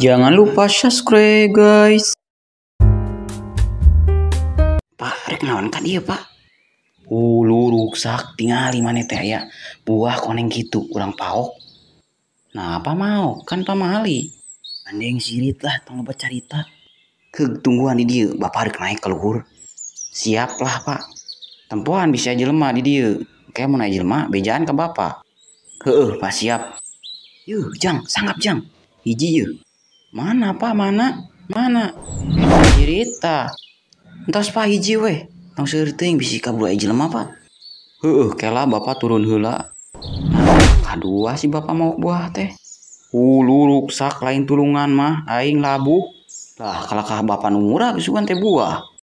Jangan lupa subscribe guys. Pak, rek naon kan iya pak? Ulu uh, rusak tinggal mana teh ya buah koneng gitu kurang paok. Nah apa mau kan Pak Mali, anda yang sirit lah tong cerita. carita. Ketungguan di dia bapak rek naik keluhur. Siap lah pak. Tempuan bisa lemah di dia. Kayak mau naik jelma, bejaan ke bapak. Heeh, Pak siap. Yuh, Jang, sangap Jang. Hiji yuh. Mana pak mana? Mana? Cerita. entah pak hiji weh. Nang yang bisa kabur aja lemah pak. Heeh, kela bapak turun hela. aduh kadua si bapak mau buah teh. Ulu uh, ruksak lain tulungan mah, aing labu. Lah, kalakah bapak numurah kesukaan teh buah.